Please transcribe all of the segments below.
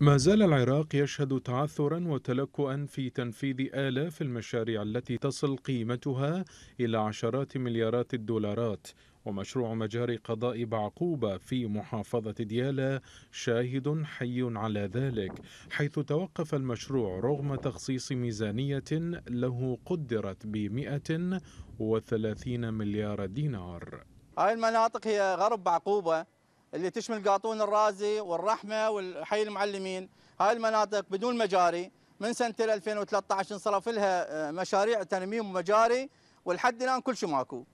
ما زال العراق يشهد تعثرا وتلكؤا في تنفيذ آلاف المشاريع التي تصل قيمتها إلى عشرات مليارات الدولارات ومشروع مجاري قضاء بعقوبة في محافظة ديالى شاهد حي على ذلك حيث توقف المشروع رغم تخصيص ميزانية له قدرت ب 130 مليار دينار هذه المناطق هي غرب بعقوبة اللي تشمل قاطون الرازي والرحمه والحي المعلمين هاي المناطق بدون مجاري من سنه 2013 انصرف لها آه، مشاريع ترميم ومجاري والحد الان كل شيء ماكو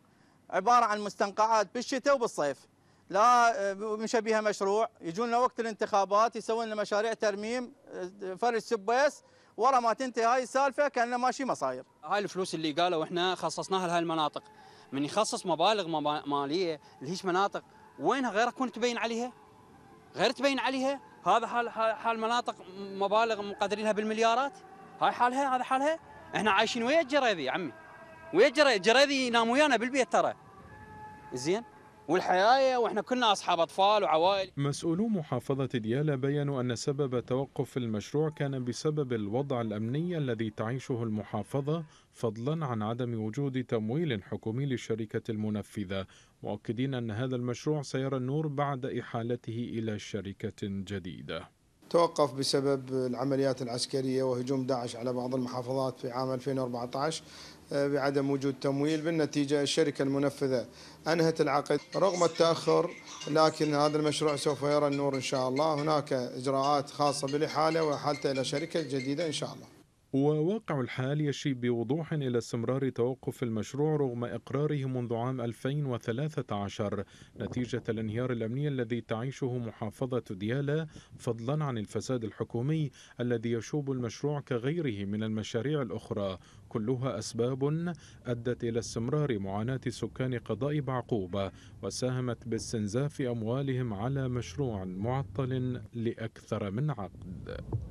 عباره عن مستنقعات بالشتاء وبالصيف لا آه، بها مشروع يجون وقت الانتخابات يسوون لنا مشاريع ترميم آه، فرش سبيس ورا ما تنتهي هاي السالفه كانه ماشي مصاير هاي الفلوس اللي قالوا احنا خصصناها لهاي المناطق من يخصص مبالغ ماليه لهيش مناطق وينها غير تكون تبين عليها غير تبين عليها هذا حال حال مناطق مبالغ مقدرينها بالمليارات هاي حالها هذا حالها احنا عايشين ويا الجريذي يا عمي ويا الجريذي ينام ويانا بالبيت ترى زين والحياة واحنا كنا اصحاب اطفال وعوائل مسؤولو محافظة ديالى بينوا ان سبب توقف المشروع كان بسبب الوضع الامني الذي تعيشه المحافظة فضلا عن عدم وجود تمويل حكومي للشركة المنفذة مؤكدين ان هذا المشروع سيرى النور بعد احالته الى شركة جديدة توقف بسبب العمليات العسكرية وهجوم داعش على بعض المحافظات في عام 2014 آه، بعدم وجود تمويل بالنتيجة الشركة المنفذة أنهت العقد رغم التأخر لكن هذا المشروع سوف يرى النور إن شاء الله هناك إجراءات خاصة بالإحالة وإحالته إلى شركة جديدة إن شاء الله وواقع الحال يشير بوضوح إلى استمرار توقف المشروع رغم إقراره منذ عام 2013 نتيجة الانهيار الأمني الذي تعيشه محافظة ديالى فضلا عن الفساد الحكومي الذي يشوب المشروع كغيره من المشاريع الأخرى كلها أسباب أدت إلى استمرار معاناة سكان قضاء بعقوبة وساهمت باستنزاف أموالهم على مشروع معطل لأكثر من عقد